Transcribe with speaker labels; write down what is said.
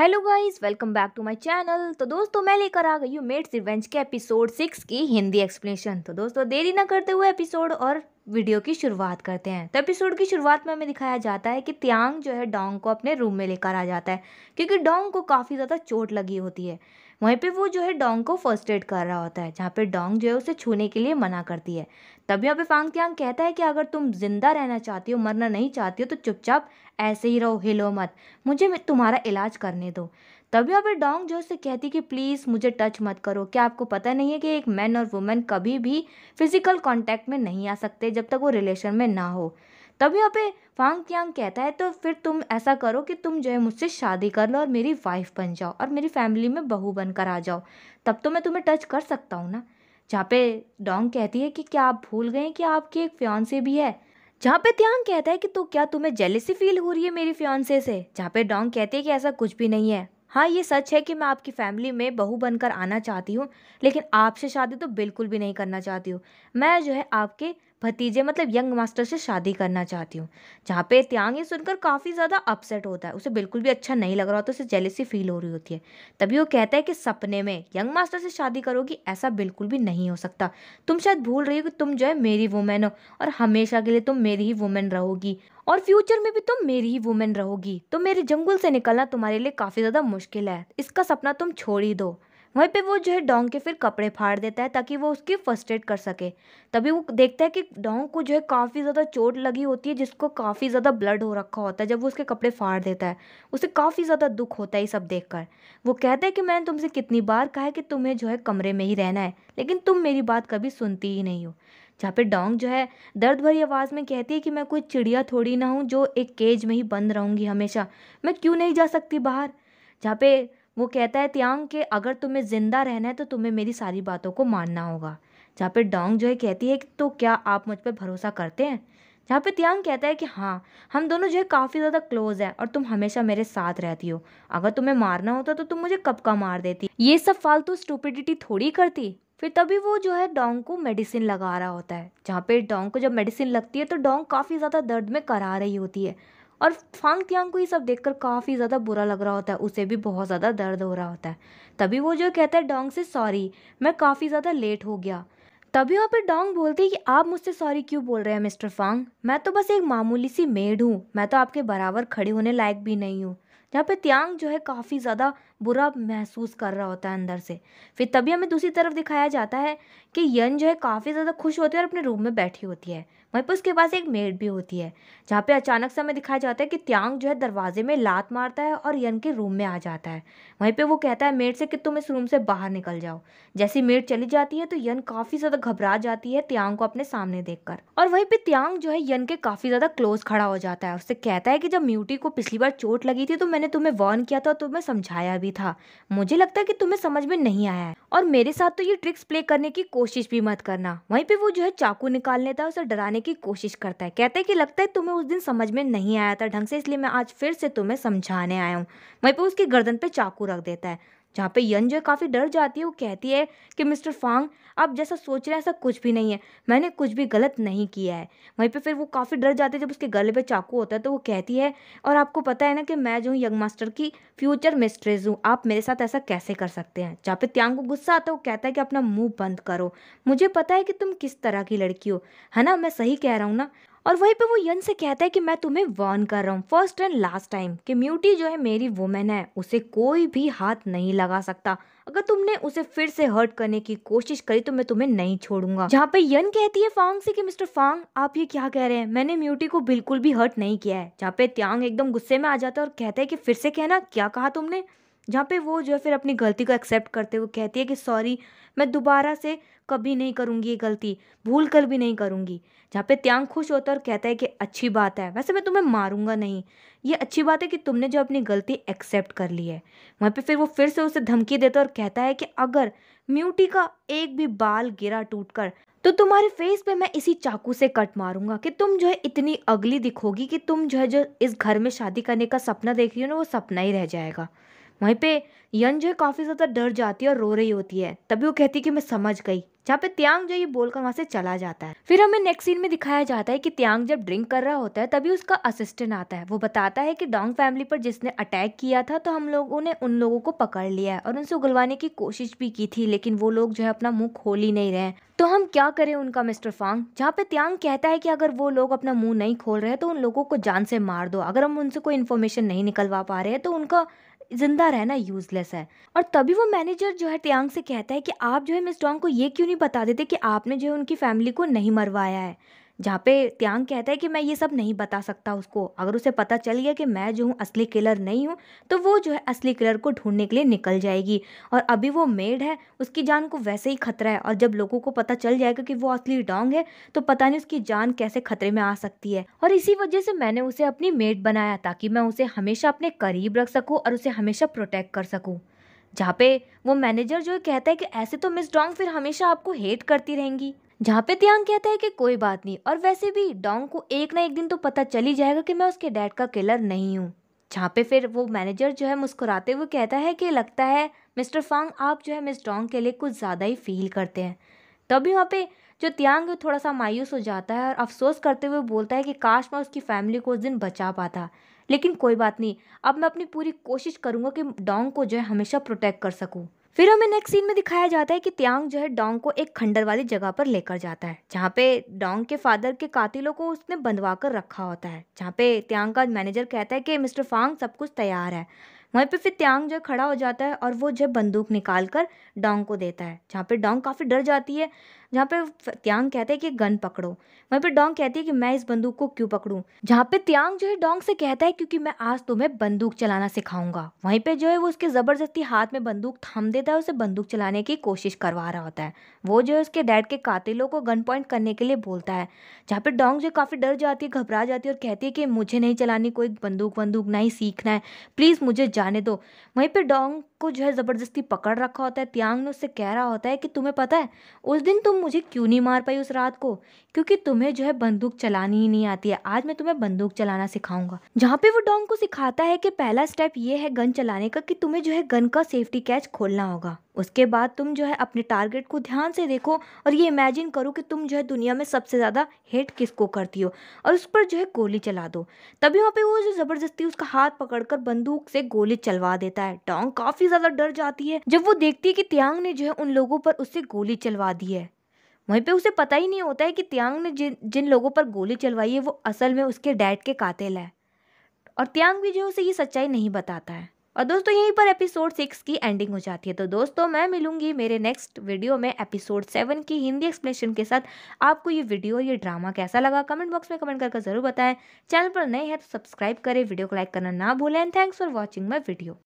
Speaker 1: hello guys welcome back to my channel तो दोस्तों मैं लेकर आ गई हूँ मेट्स रिवेंज के एपिसोड सिक्स की हिंदी एक्सप्लेनेशन तो दोस्तों देरी ना करते हुए एपिसोड और वीडियो की शुरुआत करते हैं तो एपिसोड की शुरुआत में हमें दिखाया जाता है कि त्यांग जो है डोंग को अपने रूम में लेकर आ जाता है क्योंकि डोंग को काफ़ी ज़्यादा चोट लगी होती है वहीं पे वो जो है डोंग को फर्स्ट एड कर रहा होता है जहाँ पे डोंग जो है उसे छूने के लिए मना करती है तब यहाँ पे फांग त्यांग कहता है कि अगर तुम जिंदा रहना चाहती हो मरना नहीं चाहती हो तो चुपचाप ऐसे ही रहो हिलो मत मुझे तुम्हारा इलाज करने दो तब यहाँ पे डोंग जो उससे कहती कि प्लीज़ मुझे टच मत करो क्या आपको पता नहीं है कि एक मैन और वुमेन कभी भी फिजिकल कॉन्टैक्ट में नहीं आ सकते जब तक वो रिलेशन में ना हो तब यहाँ पे फांग क्यांग कहता है तो फिर तुम ऐसा करो कि तुम जो है मुझसे शादी कर लो और मेरी वाइफ बन जाओ और मेरी फैमिली में बहू बनकर आ जाओ तब तो मैं तुम्हें टच कर सकता हूँ ना जहाँ पे डोंग कहती है कि क्या आप भूल गए कि आपकी एक फ्योन्से भी है जहाँ पे त्यांग कहता है कि तो क्या तुम्हें जेलिसी फील हो रही है मेरी फ्योन्से से जहाँ पे डोंग कहती है कि ऐसा कुछ भी नहीं है हाँ ये सच है कि मैं आपकी फैमिली में बहू बनकर आना चाहती हूँ लेकिन आपसे शादी तो बिल्कुल भी नहीं करना चाहती हूँ मैं जो है आपके भतीजे मतलब यंग मास्टर से शादी करना चाहती हूँ जहाँ पे त्यांग ये सुनकर काफ़ी ज़्यादा अपसेट होता है उसे बिल्कुल भी अच्छा नहीं लग रहा होता उसे जेलिसी फील हो रही होती है तभी वो कहता है कि सपने में यंग मास्टर से शादी करोगी ऐसा बिल्कुल भी नहीं हो सकता तुम शायद भूल रही हो कि तुम जो है मेरी वुमेन हो और हमेशा के लिए तुम मेरी ही वुमेन रहोगी और फ्यूचर में भी तुम मेरी ही वुमेन रहोगी तो मेरे जंगल से निकलना तुम्हारे लिए काफ़ी ज़्यादा मुश्किल है इसका सपना तुम छोड़ ही दो वहीं पे वो जो है डोंग के फिर कपड़े फाड़ देता है ताकि वो उसकी फर्स्ट एड कर सके तभी वो देखता है कि डोंग को जो है काफ़ी ज़्यादा चोट लगी होती है जिसको काफ़ी ज़्यादा ब्लड हो रखा होता है जब वो उसके कपड़े फाड़ देता है उसे काफ़ी ज़्यादा दुख होता है ये सब कर वो कहता है कि मैंने तुमसे कितनी बार कहा है कि तुम्हें जो है कमरे में ही रहना है लेकिन तुम मेरी बात कभी सुनती ही नहीं हो जहाँ पे डोंग जो है दर्द भरी आवाज़ में कहती है कि मैं कोई चिड़िया थोड़ी ना हूँ जो एक केज में ही बंद रहूँगी हमेशा मैं क्यों नहीं जा सकती बाहर जहाँ पे वो कहता है त्यांग के अगर तुम्हें ज़िंदा रहना है तो तुम्हें मेरी सारी बातों को मानना होगा जहाँ पे डोंग जो है कहती है कि तो क्या आप मुझ पर भरोसा करते हैं जहाँ पे त्यांग कहता है कि हाँ हम दोनों जो है काफ़ी ज़्यादा क्लोज है और तुम हमेशा मेरे साथ रहती हो अगर तुम्हें मारना होता तो तुम मुझे कब का मार देती ये सब फालतू स्टूपिडिटी थोड़ी करती फिर तभी वो जो है डोंग को मेडिसिन लगा रहा होता है जहाँ पे डोंग को जब मेडिसिन लगती है तो डोंग काफ़ी ज़्यादा दर्द में करा रही होती है और फांग त्यांग को ये सब देखकर काफ़ी ज़्यादा बुरा लग रहा होता है उसे भी बहुत ज़्यादा दर्द हो रहा होता है तभी वो जो कहता है डोंग से सॉरी मैं काफ़ी ज़्यादा लेट हो गया तभी वहाँ पर डोंग बोलती है कि आप मुझसे सॉरी क्यों बोल रहे हैं मिस्टर फांग मैं तो बस एक मामूली सी मेड हूँ मैं तो आपके बराबर खड़े होने लायक भी नहीं हूँ जहाँ पे त्यांग जो है काफ़ी ज़्यादा बुरा महसूस कर रहा होता है अंदर से फिर तभी हमें दूसरी तरफ दिखाया जाता है कि यन जो है काफ़ी ज़्यादा खुश होती है और अपने रूम में बैठी होती है वहीं पर उसके पास एक मेड भी होती है जहाँ पे अचानक से हमें दिखाया जाता है कि त्यांग जो है दरवाजे में लात मारता है और यन के रूम में आ जाता है वहीं पे वो कहता है मेड से कि तुम इस रूम से बाहर निकल जाओ जैसी मेड चली जाती है तो यन काफ़ी ज़्यादा घबरा जाती है त्यांग को अपने सामने देख और वहीं पे त्यांग जो है यन के काफ़ी ज़्यादा क्लोज खड़ा हो जाता है उससे कहता है कि जब म्यूटी को पिछली बार चोट लगी थी तो मैंने तुम्हें वॉर्न किया था और तुम्हें समझाया भी भी था मुझे लगता है कि तुम्हें समझ में नहीं आया है और मेरे साथ तो ये ट्रिक्स प्ले करने की कोशिश भी मत करना वहीं पे वो जो है चाकू निकाल लेता है उसे डराने की कोशिश करता है कहते हैं कि लगता है तुम्हें उस दिन समझ में नहीं आया था ढंग से इसलिए मैं आज फिर से तुम्हें समझाने आया हूँ वहीं पे उसकी गर्दन पे चाकू रख देता है जहाँ पे यन जो है काफ़ी डर जाती है वो कहती है कि मिस्टर फांग आप जैसा सोच रहे हैं ऐसा कुछ भी नहीं है मैंने कुछ भी गलत नहीं किया है वहीं पे फिर वो काफ़ी डर जाती है जब उसके गले पे चाकू होता है तो वो कहती है और आपको पता है ना कि मैं जो हूँ यंग मास्टर की फ्यूचर मिस्ट्रेस हूँ आप मेरे साथ ऐसा कैसे कर सकते हैं जहाँ पे त्यांग को गुस्सा आता है वो कहता है कि अपना मुँह बंद करो मुझे पता है कि तुम किस तरह की लड़की हो है ना मैं सही कह रहा हूँ ना और वहीं पे वो यन से कहता है कि मैं तुम्हें वार्न कर रहा हूँ फर्स्ट एंड लास्ट टाइम कि म्यूटी जो है मेरी वुमेन है उसे कोई भी हाथ नहीं लगा सकता अगर तुमने उसे फिर से हर्ट करने की कोशिश करी तो मैं तुम्हें नहीं छोड़ूंगा जहाँ पे यन कहती है फांग से कि मिस्टर फांग आप ये क्या कह रहे हैं मैंने म्यूटी को बिल्कुल भी हर्ट नहीं किया है जहाँ पे त्यांग एकदम गुस्से में आ जाता है और कहता है कि फिर से कहना क्या कहा तुमने जहाँ पे वो जो है फिर अपनी गलती को एक्सेप्ट करते हुए कहती है कि सॉरी मैं दोबारा से कभी नहीं करूँगी ये गलती भूल कर भी नहीं करूँगी जहाँ पे त्यांग खुश होता है और कहता है कि अच्छी बात है वैसे मैं तुम्हें मारूंगा नहीं ये अच्छी बात है कि तुमने जो अपनी गलती एक्सेप्ट कर ली है वहाँ पर फिर वो फिर से उसे धमकी देता है और कहता है कि अगर म्यूटी का एक भी बाल गिरा टूट कर तो तुम्हारे फेस पे मैं इसी चाकू से कट मारूंगा कि तुम जो है इतनी अगली दिखोगी कि तुम जो है जो इस घर में शादी करने का सपना देख रही हो ना वो सपना ही रह जाएगा वहीं पे यन जो है काफ़ी ज़्यादा डर जाती है और रो रही होती है तभी वो कहती है कि मैं समझ गई जहाँ पे त्यांग जो ये बोलकर वहाँ से चला जाता है फिर हमें नेक्स्ट सीन में दिखाया जाता है कि त्यांग जब ड्रिंक कर रहा होता है तभी उसका असिस्टेंट आता है वो बताता है कि डोंग फैमिली पर जिसने अटैक किया था तो हम लोगों ने उन लोगों को पकड़ लिया है और उनसे उगलवाने की कोशिश भी की थी लेकिन वो लोग जो है अपना मुंह खोल ही नहीं रहे तो हम क्या करें उनका मिस्टर फांग जहाँ पे त्यांग कहता है कि अगर वो लोग अपना मुंह नहीं खोल रहे तो उन लोगों को जान से मार दो अगर हम उनसे कोई इन्फॉर्मेशन नहीं निकलवा पा रहे हैं तो उनका ज़िंदा रहना यूज़लेस है और तभी वो मैनेजर जो है त्यांग से कहता है कि आप जो है मिस डोंग को ये क्यों नहीं बता देते कि आपने जो है उनकी फैमिली को नहीं मरवाया है जहाँ पे त्यांग कहता है कि मैं ये सब नहीं बता सकता उसको अगर उसे पता चल गया कि मैं जो हूँ असली किलर नहीं हूँ तो वो जो है असली किलर को ढूंढने के लिए निकल जाएगी और अभी वो मेड है उसकी जान को वैसे ही खतरा है और जब लोगों को पता चल जाएगा कि वो असली डोंग है तो पता नहीं उसकी जान कैसे खतरे में आ सकती है और इसी वजह से मैंने उसे अपनी मेड बनाया ताकि मैं उसे हमेशा अपने करीब रख सकूँ और उसे हमेशा प्रोटेक्ट कर सकूँ जहाँ पे वो मैनेजर जो कहता है कि ऐसे तो मिस डोंग फिर हमेशा आपको हेट करती रहेंगी जहाँ पे त्यांग कहता है कि कोई बात नहीं और वैसे भी डोंग को एक ना एक दिन तो पता चल ही जाएगा कि मैं उसके डैड का किलर नहीं हूँ जहाँ पे फिर वो मैनेजर जो है मुस्कुराते हुए कहता है कि लगता है मिस्टर फांग आप जो है मिस डोंग के लिए कुछ ज़्यादा ही फील करते हैं तभी वहाँ पे जो त्यांग थोड़ा सा मायूस हो जाता है और अफसोस करते हुए बोलता है कि काश मैं उसकी फैमिली को उस दिन बचा पाता लेकिन कोई बात नहीं अब मैं अपनी पूरी कोशिश करूँगा कि डोंग को जो है हमेशा प्रोटेक्ट कर सकूँ फिर हमें नेक्स्ट सीन में दिखाया जाता है कि त्यांग जो है डोंग को एक खंडर वाली जगह पर लेकर जाता है जहाँ पे डोंग के फादर के कातिलों को उसने बंधवा कर रखा होता है जहाँ पे त्यांग का मैनेजर कहता है कि मिस्टर फांग सब कुछ तैयार है वहीं पे फिर त्यांग जो खड़ा हो जाता है और वो जो बंदूक निकाल कर डोंग को देता है जहाँ पे डोंग काफ़ी डर जाती है जहाँ पे त्यांग कहते हैं कि गन पकड़ो वहीं पे डोंग कहती है कि मैं इस बंदूक को क्यों पकड़ूँ जहाँ पे त्यांग जो है डोंग से कहता है क्योंकि मैं आज तुम्हें बंदूक चलाना सिखाऊंगा वहीं पे जो है वो उसके ज़बरदस्ती हाथ में बंदूक थाम देता है उसे बंदूक चलाने की कोशिश करवा रहा होता है वो जो है उसके डैड के कातिलों को गन पॉइंट करने के लिए बोलता है जहाँ पे डोंग जो काफ़ी डर जाती है घबरा जाती है और कहती है कि मुझे नहीं चलानी कोई बंदूक बंदूक ना ही सीखना है प्लीज़ मुझे जाने दो वहीं पर डोंग को जो है ज़बरदस्ती पकड़ रखा होता है त्यांग ने उससे कह रहा होता है कि तुम्हें पता है उस दिन तुम मुझे क्यों नहीं मार पाई उस रात को क्योंकि तुम्हें जो है बंदूक चलानी ही नहीं आती है आज मैं तुम्हें बंदूक चलाना सिखाऊंगा जहाँ पे वो डोंग को सिखाता है कि पहला स्टेप ये है गन चलाने का कि तुम्हें जो है गन का सेफ्टी कैच खोलना होगा उसके बाद तुम जो है अपने टारगेट को ध्यान से देखो और ये इमेजिन करो कि तुम जो है दुनिया में सबसे ज़्यादा हेट किसको करती हो और उस पर जो है गोली चला दो तभी वहाँ पे वो जो ज़बरदस्ती उसका हाथ पकड़कर बंदूक से गोली चलवा देता है टोंग काफ़ी ज़्यादा डर जाती है जब वो देखती है कि त्यांग ने जो है उन लोगों पर उससे गोली चलवा दी है वहीं पर उसे पता ही नहीं होता है कि त्यांग ने जिन जिन लोगों पर गोली चलवाई है वो असल में उसके डैड के कातिल है और त्यांग भी जो है उसे ये सच्चाई नहीं बताता है और दोस्तों यहीं पर एपिसोड सिक्स की एंडिंग हो जाती है तो दोस्तों मैं मिलूंगी मेरे नेक्स्ट वीडियो में एपिसोड सेवन की हिंदी एक्सप्लेनेशन के साथ आपको ये वीडियो ये ड्रामा कैसा लगा कमेंट बॉक्स में कमेंट करके जरूर बताएं चैनल पर नए हैं तो सब्सक्राइब करें वीडियो को लाइक करना ना भूलें thanks for watching my video